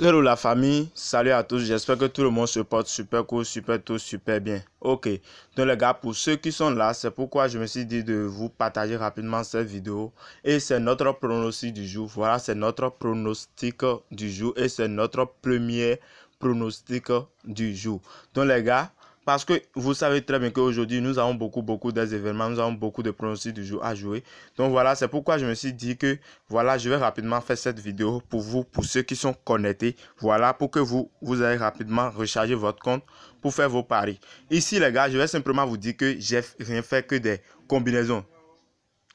Hello la famille, salut à tous, j'espère que tout le monde se porte super cool, super tout, super bien. Ok, donc les gars, pour ceux qui sont là, c'est pourquoi je me suis dit de vous partager rapidement cette vidéo. Et c'est notre pronostic du jour, voilà, c'est notre pronostic du jour et c'est notre premier pronostic du jour. Donc les gars, parce que vous savez très bien qu'aujourd'hui, nous avons beaucoup, beaucoup d'événements. nous avons beaucoup de pronostics du à jouer. Donc voilà, c'est pourquoi je me suis dit que, voilà, je vais rapidement faire cette vidéo pour vous, pour ceux qui sont connectés. Voilà, pour que vous, vous allez rapidement recharger votre compte pour faire vos paris. Ici, les gars, je vais simplement vous dire que j'ai rien fait que des combinaisons.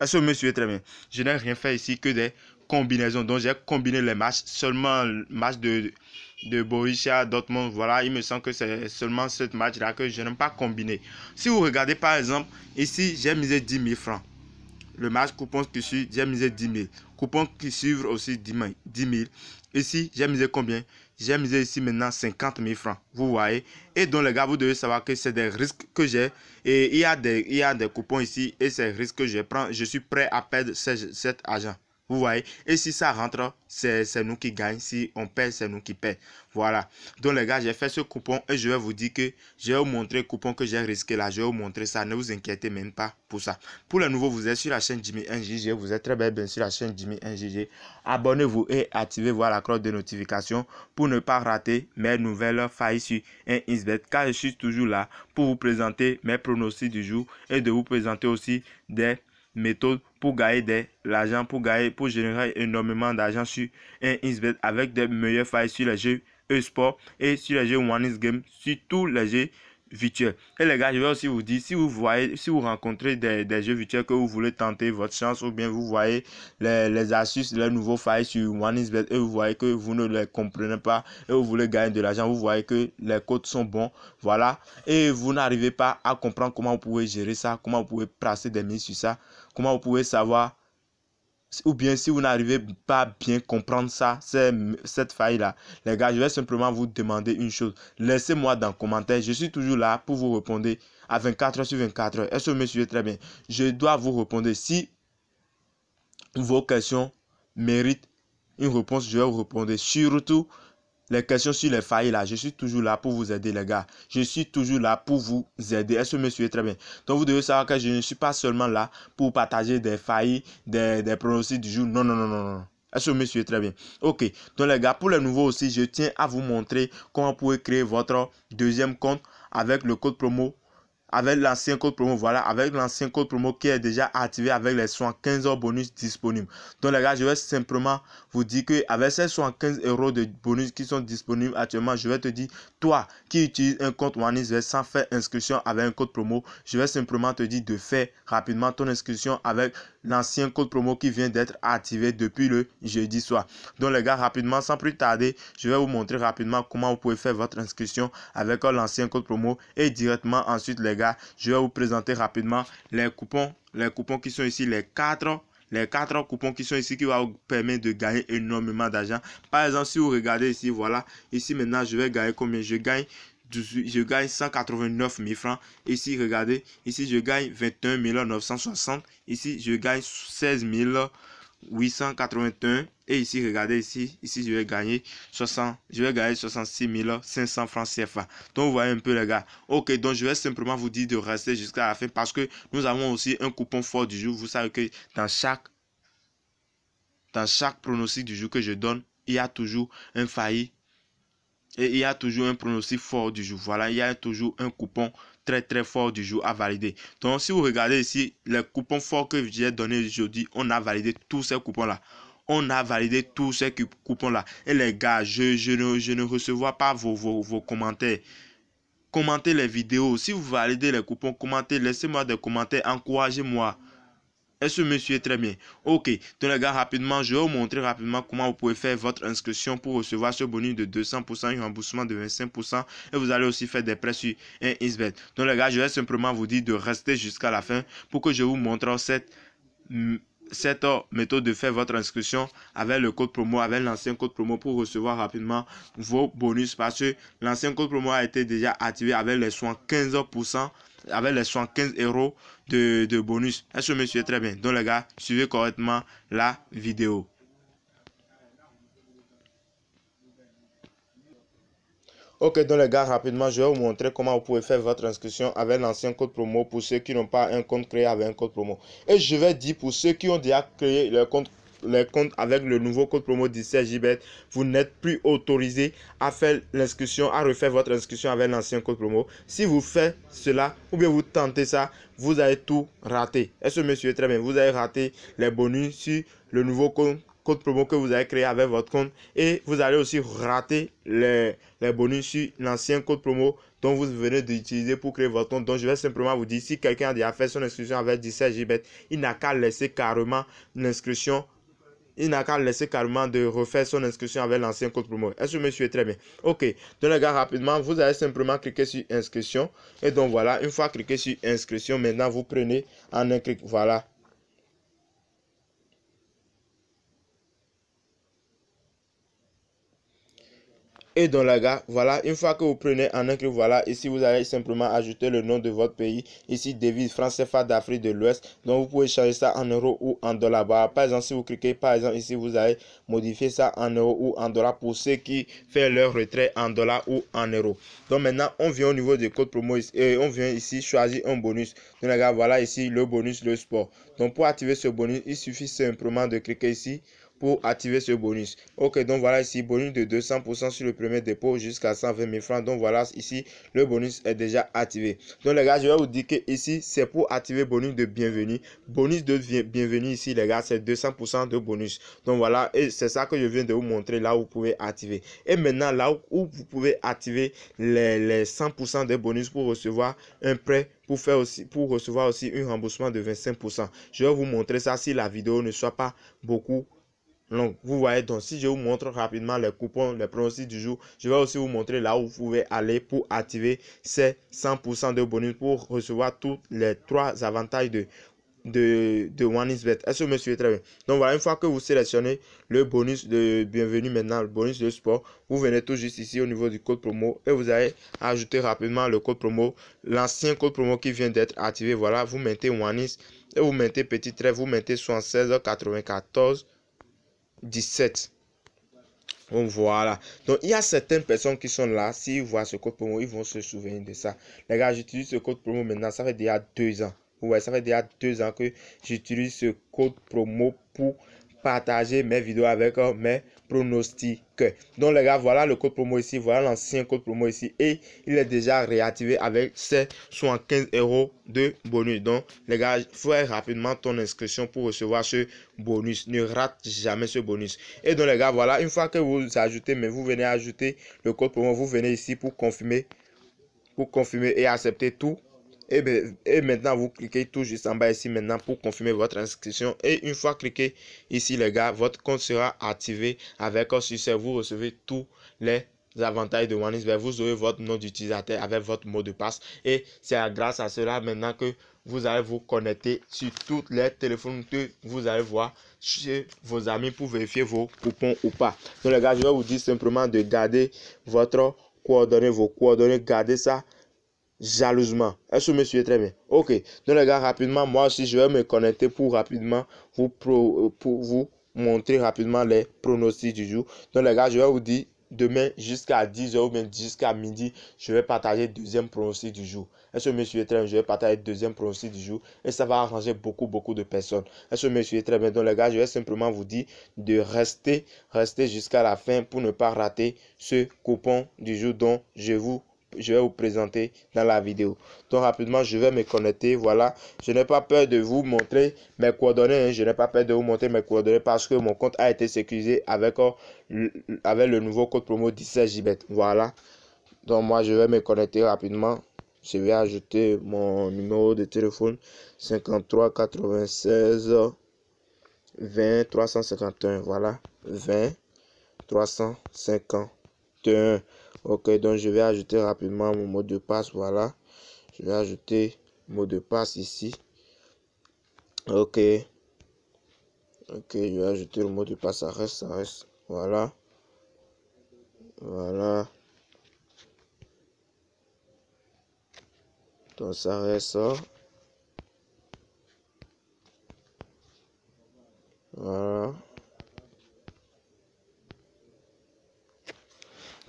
Est-ce que vous me suivez très bien? Je n'ai rien fait ici que des combinaisons. Donc j'ai combiné les matchs, seulement match de de Borussia Dortmund. Voilà, il me semble que c'est seulement ce match-là que je n'ai pas combiné. Si vous regardez par exemple, ici, j'ai misé 10 000 francs. Le match coupon qui suit, j'ai misé 10 000. Coupon qui suivent aussi 10 000. Ici, j'ai misé combien J'ai misé ici maintenant 50 000 francs. Vous voyez Et donc, les gars, vous devez savoir que c'est des risques que j'ai. Et il y, a des, il y a des coupons ici et ces risques que je prends. Je suis prêt à perdre cet argent. Vous voyez Et si ça rentre, c'est nous qui gagnons. Si on perd, c'est nous qui perdons, Voilà. Donc les gars, j'ai fait ce coupon et je vais vous dire que je vais vous montrer le coupon que j'ai risqué là. Je vais vous montrer ça. Ne vous inquiétez même pas pour ça. Pour les nouveaux, vous êtes sur la chaîne Jimmy 1 gg Vous êtes très bien, bien sur la chaîne Jimmy 1 NGG, Abonnez-vous et activez voilà, la cloche de notification pour ne pas rater mes nouvelles failles sur isbet, Car je suis toujours là pour vous présenter mes pronostics du jour et de vous présenter aussi des méthode pour gagner de l'argent, pour gagner, pour générer énormément d'argent sur un Insbet avec des meilleurs failles sur les jeux e-sport et sur les jeux One Game, sur tous les jeux virtuels. Et les gars, je vais aussi vous dire, si vous voyez, si vous rencontrez des, jeux virtuels que vous voulez tenter votre chance ou bien vous voyez les, astuces, les nouveaux failles sur One is et vous voyez que vous ne les comprenez pas et vous voulez gagner de l'argent, vous voyez que les codes sont bons, voilà, et vous n'arrivez pas à comprendre comment vous pouvez gérer ça, comment vous pouvez placer des mises sur ça. Comment vous pouvez savoir ou bien si vous n'arrivez pas bien comprendre ça, cette faille-là, les gars, je vais simplement vous demander une chose. Laissez-moi dans les commentaires. Je suis toujours là pour vous répondre à 24 heures sur 24 heures. Est-ce que vous me suivez très bien Je dois vous répondre. Si vos questions méritent une réponse, je vais vous répondre. Surtout les questions sur les failles là, je suis toujours là pour vous aider les gars. Je suis toujours là pour vous aider. Est-ce que monsieur est très bien Donc vous devez savoir que je ne suis pas seulement là pour partager des failles, des, des pronostics du jour. Non, non, non, non, non. Est-ce que monsieur est très bien Ok. Donc les gars, pour les nouveaux aussi, je tiens à vous montrer comment vous pouvez créer votre deuxième compte avec le code promo avec l'ancien code promo, voilà, avec l'ancien code promo qui est déjà activé avec les 115 euros bonus disponibles. Donc les gars, je vais simplement vous dire que avec ces 75 euros de bonus qui sont disponibles actuellement, je vais te dire, toi qui utilise un compte OneInvest sans faire inscription avec un code promo, je vais simplement te dire de faire rapidement ton inscription avec l'ancien code promo qui vient d'être activé depuis le jeudi soir. Donc les gars, rapidement, sans plus tarder, je vais vous montrer rapidement comment vous pouvez faire votre inscription avec l'ancien code promo. Et directement ensuite, les gars, je vais vous présenter rapidement les coupons, les coupons qui sont ici, les 4 les quatre coupons qui sont ici qui va vous permettre de gagner énormément d'argent. Par exemple, si vous regardez ici, voilà, ici maintenant, je vais gagner combien Je gagne je gagne 189 000 francs. Ici, regardez, ici, je gagne 21 960. Ici, je gagne 16 881. Et ici, regardez, ici, ici, je vais gagner 60, je vais gagner 66 500 francs CFA. Donc, vous voyez un peu, les gars. Ok, donc, je vais simplement vous dire de rester jusqu'à la fin parce que nous avons aussi un coupon fort du jour. Vous savez que dans chaque, dans chaque pronostic du jour que je donne, il y a toujours un failli et il y a toujours un pronostic fort du jour. Voilà, il y a toujours un coupon très très fort du jour à valider. Donc si vous regardez ici, les coupons forts que j'ai donné aujourd'hui on a validé tous ces coupons-là. On a validé tous ces coupons-là. Et les gars, je, je, ne, je ne pas vos, vos, vos commentaires commentez les vidéos. Si vous validez les coupons, commentez, laissez-moi des commentaires, encouragez-moi. Et ce monsieur est très bien Ok, donc les gars, rapidement, je vais vous montrer rapidement comment vous pouvez faire votre inscription pour recevoir ce bonus de 200% et un remboursement de 25%. Et vous allez aussi faire des prêts sur un isbet. Donc les gars, je vais simplement vous dire de rester jusqu'à la fin pour que je vous montre cette cette méthode de faire votre inscription avec le code promo, avec l'ancien code promo pour recevoir rapidement vos bonus parce que l'ancien code promo a été déjà activé avec les 15% avec les 15 euros de, bonus. Est-ce que monsieur très bien? Donc les gars, suivez correctement la vidéo. Ok, donc les gars, rapidement, je vais vous montrer comment vous pouvez faire votre inscription avec l'ancien code promo pour ceux qui n'ont pas un compte créé avec un code promo. Et je vais dire pour ceux qui ont déjà créé leur compte avec le nouveau code promo du JBET, vous n'êtes plus autorisé à faire l'inscription, à refaire votre inscription avec l'ancien code promo. Si vous faites cela ou bien vous tentez ça, vous allez tout rater. Et ce monsieur, est très bien, vous allez rater les bonus sur le nouveau compte promo que vous avez créé avec votre compte et vous allez aussi rater les, les bonus sur l'ancien code promo dont vous venez d'utiliser pour créer votre compte. Donc, je vais simplement vous dire, si quelqu'un a déjà fait son inscription avec 17 gbet il n'a qu'à laisser carrément l'inscription il n'a qu'à laisser carrément de refaire son inscription avec l'ancien code promo. Est-ce que monsieur est très bien Ok, donc les gars, rapidement, vous allez simplement cliquer sur inscription. Et donc voilà, une fois cliqué sur inscription, maintenant vous prenez en un clic. Voilà, et dans la gare. Voilà, une fois que vous prenez en un clic, voilà, ici vous allez simplement ajouter le nom de votre pays. Ici, devise France CFA d'Afrique de l'Ouest. Donc vous pouvez changer ça en euros ou en dollars. Bah, par exemple, si vous cliquez, par exemple, ici vous allez modifier ça en euros ou en dollars pour ceux qui font leur retrait en dollars ou en euros. Donc maintenant, on vient au niveau des codes promo et on vient ici choisir un bonus. Donc la gars, voilà ici le bonus, le sport. Donc pour activer ce bonus, il suffit simplement de cliquer ici pour activer ce bonus. Ok, donc voilà ici, bonus de 200% sur le premier dépôt jusqu'à 120 000 francs. Donc voilà ici, le bonus est déjà activé. Donc les gars, je vais vous dire que ici, c'est pour activer bonus de bienvenue. Bonus de bienvenue ici, les gars, c'est 200% de bonus. Donc voilà, et c'est ça que je viens de vous montrer là où vous pouvez activer. Et maintenant, là où vous pouvez activer les, 100% de bonus pour recevoir un prêt pour faire aussi pour recevoir aussi un remboursement de 25%. Je vais vous montrer ça si la vidéo ne soit pas beaucoup donc, vous voyez, donc si je vous montre rapidement les coupons, les pronostics du jour, je vais aussi vous montrer là où vous pouvez aller pour activer ces 100% de bonus pour recevoir tous les trois avantages de de, de OneIsBet. Est-ce que vous me suivez très bien Donc voilà, une fois que vous sélectionnez le bonus de bienvenue maintenant, le bonus de sport, vous venez tout juste ici au niveau du code promo et vous allez ajouter rapidement le code promo, l'ancien code promo qui vient d'être activé. Voilà, vous mettez OneIs et vous mettez petit trait, vous mettez 7694 17. Donc voilà. Donc il y a certaines personnes qui sont là. S'ils voient ce code promo, ils vont se souvenir de ça. Les gars, j'utilise ce code promo maintenant. Ça fait déjà deux ans. Ouais, ça fait déjà deux ans que j'utilise ce code promo pour partager mes vidéos avec eux mais pronostique. Donc les gars, voilà le code promo ici, voilà l'ancien code promo ici et il est déjà réactivé avec ses 75 euros de bonus. Donc les gars, fais rapidement ton inscription pour recevoir ce bonus. Ne rate jamais ce bonus. Et donc les gars, voilà, une fois que vous ajoutez, mais vous venez ajouter le code promo, vous venez ici pour confirmer, pour confirmer et accepter tout ben, et, maintenant vous cliquez tout juste en bas ici maintenant pour confirmer votre inscription et une fois cliqué ici les gars votre compte sera activé avec un succès vous recevez tous les avantages de OneXBet vous aurez votre nom d'utilisateur avec votre mot de passe et c'est grâce à cela maintenant que vous allez vous connecter sur tous les téléphones que vous allez voir chez vos amis pour vérifier vos coupons ou pas. Donc les gars, je vais vous dire simplement de garder votre coordonnée vos coordonnées, gardez ça jalousement. Est-ce que monsieur est très bien Ok. Donc les gars, rapidement, moi aussi, je vais me connecter pour rapidement vous, euh, pour vous montrer rapidement les pronostics du jour. Donc les gars, je vais vous dire demain jusqu'à 10h ou même jusqu'à midi, je vais partager le deuxième pronostic du jour. Est-ce que monsieur est très bien Je vais partager le deuxième pronostic du jour et ça va arranger beaucoup, beaucoup de personnes. Est-ce que monsieur est très bien Donc les gars, je vais simplement vous dire de rester, rester jusqu'à la fin pour ne pas rater ce coupon du jour dont je vous je vais vous présenter dans la vidéo. Donc rapidement, je vais me connecter. Voilà, je n'ai pas peur de vous montrer mes coordonnées. Hein. Je n'ai pas peur de vous montrer mes coordonnées parce que mon compte a été sécurisé avec, euh, avec le nouveau code promo 17JBet. Voilà. Donc moi, je vais me connecter rapidement. Je vais ajouter mon numéro de téléphone 53 96 20 351. Voilà. 20 351 ok donc je vais ajouter rapidement mon mot de passe voilà je vais ajouter mot de passe ici ok ok je vais ajouter le mot de passe ça reste ça reste voilà voilà donc ça reste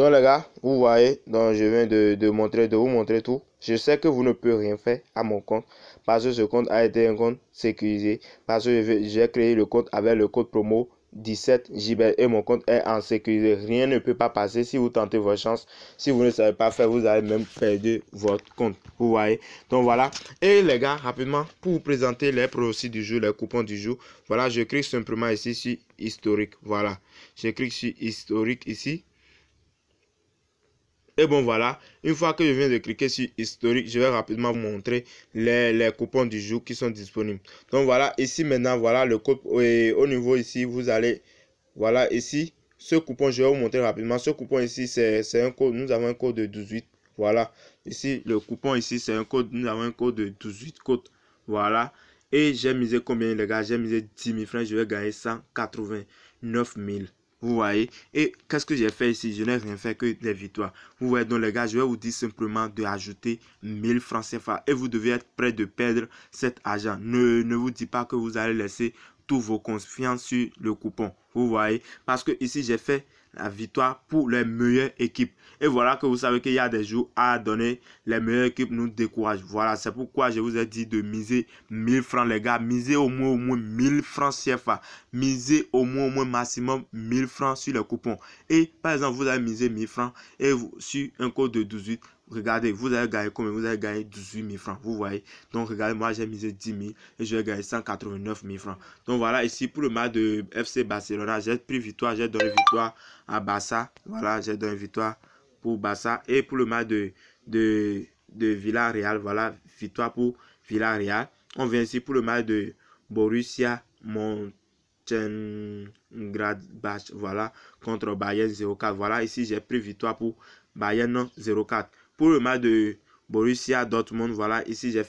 Donc les gars, vous voyez, donc je viens de, montrer, de vous montrer tout. Je sais que vous ne pouvez rien faire à mon compte parce que ce compte a été un compte sécurisé. Parce que j'ai créé le compte avec le code promo 17 JBL et mon compte est en sécurité. Rien ne peut pas passer si vous tentez votre chance. Si vous ne savez pas faire, vous allez même perdre votre compte. Vous voyez. Donc voilà. Et les gars, rapidement, pour vous présenter les produits du jeu les coupons du jour. Voilà, je clique simplement ici sur historique. Voilà. Je clique sur historique ici. Et bon voilà, une fois que je viens de cliquer sur historique, je vais rapidement vous montrer les, coupons du jour qui sont disponibles. Donc voilà, ici maintenant, voilà le code et au niveau ici, vous allez, voilà ici, ce coupon, je vais vous montrer rapidement. Ce coupon ici, c'est un code, nous avons un code de 12.8, Voilà, ici, le coupon ici, c'est un code, nous avons un code de 12.8, codes. Voilà. Et j'ai misé combien les gars J'ai misé 10 000 francs, je vais gagner 189 000. Vous voyez Et qu'est-ce que j'ai fait ici Je n'ai rien fait que des victoires. Vous voyez donc les gars, je vais vous dire simplement de ajouter 1000 francs CFA. Et vous devez être prêt de perdre cet argent. Ne, ne vous dit pas que vous allez laisser vos confiances sur le coupon. Vous voyez Parce que ici, j'ai fait la victoire pour les meilleures équipes. Et voilà que vous savez qu'il y a des jours à donner. Les meilleures équipes nous décourage Voilà, c'est pourquoi je vous ai dit de miser mille francs, les gars. miser au moins au moins 1000 francs CFA. miser au moins au moins maximum 1000 francs sur le coupon Et par exemple, vous avez misé 1000 francs et vous, sur un code de 18, Regardez, vous avez gagné combien Vous avez gagné 18 000 francs, vous voyez. Donc, regardez, moi, j'ai misé 10 000 et je vais gagner 189 000 francs. Donc, voilà, ici, pour le match de FC Barcelona, j'ai pris victoire, j'ai donné victoire à Bassa. Voilà, j'ai donné victoire pour Bassa. Et pour le match de, de, de Villarreal, voilà, victoire pour Villarreal. On vient ici pour le match de Borussia Mönchengladbach voilà, contre Bayern 04. Voilà, ici j'ai pris victoire pour Bayern 04. Pour le match de Borussia Dortmund, voilà, ici j'ai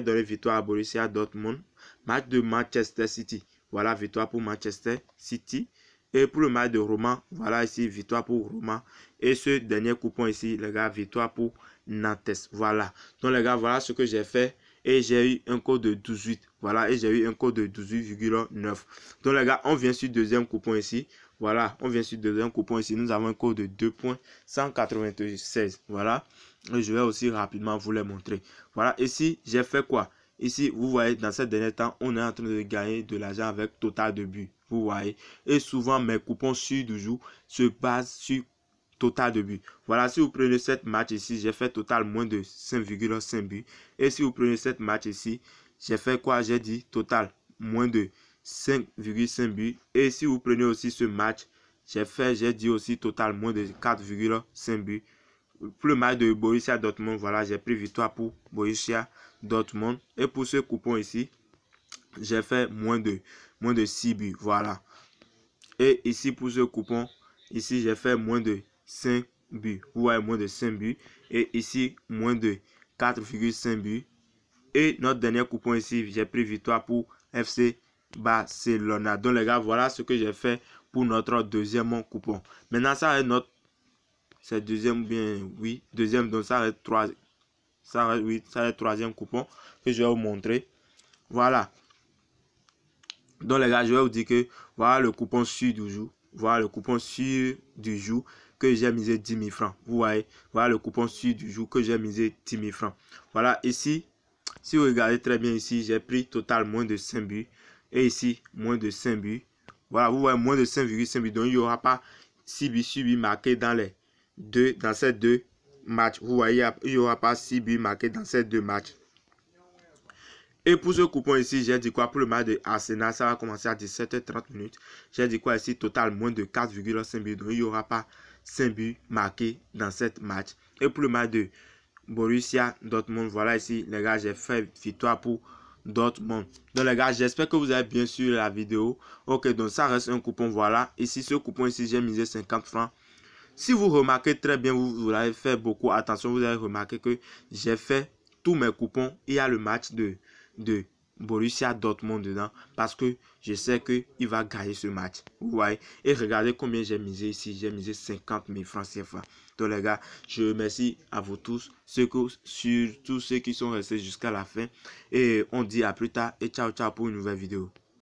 donné victoire à Borussia Dortmund. Match de Manchester City, voilà, victoire pour Manchester City. Et pour le match de Roma voilà ici, victoire pour Roma Et ce dernier coupon ici, les gars, victoire pour Nantes. Voilà. Donc les gars, voilà ce que j'ai fait. Et j'ai eu un code de 18. Voilà. Et j'ai eu un code de 18,9. Donc les gars, on vient sur deuxième coupon ici. Voilà. On vient sur deuxième coupon ici. Nous avons un code de 2.196. Voilà je vais aussi rapidement vous les montrer. Voilà, ici, j'ai fait quoi Ici, vous voyez, dans ces derniers temps, on est en train de gagner de l'argent avec Total de but. Vous voyez. Et souvent, mes coupons sur du jour se basent sur total de buts. Voilà, si vous prenez cette match ici, j'ai fait total moins de 5,5 buts. Et si vous prenez cette match ici, j'ai fait quoi J'ai dit total moins de 5,5 buts. Et si vous prenez aussi ce match, j'ai fait, j'ai dit aussi total moins de 4,5 buts plus le match de Borussia Dortmund, voilà, j'ai pris victoire pour Borussia Dortmund. Et pour ce coupon ici, j'ai fait moins de, moins de 6 buts, voilà. Et ici, pour ce coupon, ici, j'ai fait moins de 5 buts. Vous moins de 5 buts. Et ici, moins de 4,5 buts. Et notre dernier coupon ici, j'ai pris victoire pour FC Barcelona. Donc les gars, voilà ce que j'ai fait pour notre deuxième coupon. Maintenant, ça est notre c'est deuxième bien oui deuxième donc ça reste trois ça reste, oui ça troisième coupon que je vais vous montrer voilà donc les gars je vais vous dire que voilà le coupon sur du jour voilà le coupon sur du jour que j'ai misé 10 000 francs vous voyez voilà le coupon sur du jour que j'ai misé 10 000 francs voilà ici si vous regardez très bien ici j'ai pris totalement moins de 5 buts et ici moins de 5 buts voilà vous voyez moins de 5,5 buts donc il n'y aura pas 6 buts subis marqués dans les dans ces deux matchs. Vous voyez, il n'y aura pas 6 buts marqués dans ces deux matchs. Et pour ce coupon ici, j'ai dit quoi Pour le match de Arsenal, ça va commencer à 17h30 minutes. J'ai dit quoi ici Total moins de 4,5 buts. Donc il n'y aura pas 5 buts marqués dans cette match. Et pour le match de Borussia Dortmund, voilà ici, les gars, j'ai fait victoire pour Dortmund. Donc les gars, j'espère que vous avez bien suivi la vidéo. Ok, donc ça reste un coupon, voilà. Ici, ce coupon ici, j'ai misé 50 francs. Si vous remarquez très bien, vous, vous fait beaucoup attention, vous avez remarqué que j'ai fait tous mes coupons. Il y a le match de, de Borussia Dortmund dedans parce que je sais qu'il va gagner ce match. Vous voyez Et regardez combien j'ai misé ici. J'ai misé 50 000 francs CFA. Donc les gars, je remercie à vous tous, surtout ceux qui sont restés jusqu'à la fin. Et on dit à plus tard et ciao ciao pour une nouvelle vidéo.